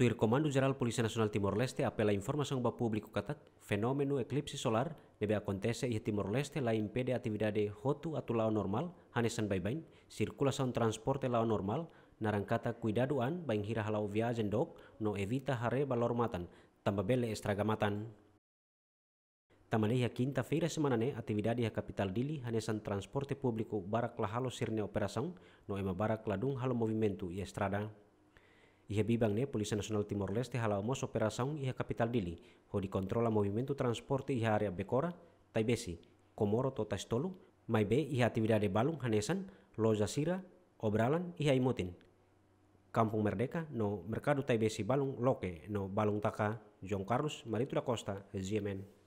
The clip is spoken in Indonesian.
Tuir Komando Jeral Polisi Nasional Timor-Leste apela informasi kepada publik catat fenomena eklipsi solar debe acontece di Timor-Leste lain impede Aktividade hotu atau Laut normal, hanesan baibain, circulación transporte Laut normal, kata kuidaduan bain hira halau viajen dok no evita hare balor matan, Bela estragamatan. Tamale ya quinta-feira ne atividade di kapital Dili hanesan transporte Publiku barak la halo sirne no ema barak ladung halo movimento ya estrada. Ia bibang ne Polisi Nasional Timor-Leste halamos operasi ia kapital dili, onde controla movimento transporte ia area Becora, Taibesi, Komoro tota Estolu, mai be ia atividade Balung Hanesan, Loja Sira, Obralan ia Imotin. Kampung Merdeka no Mercado Taibesi Balung, Loke no Balung Taka, João Carlos, Marito da Costa, GMN.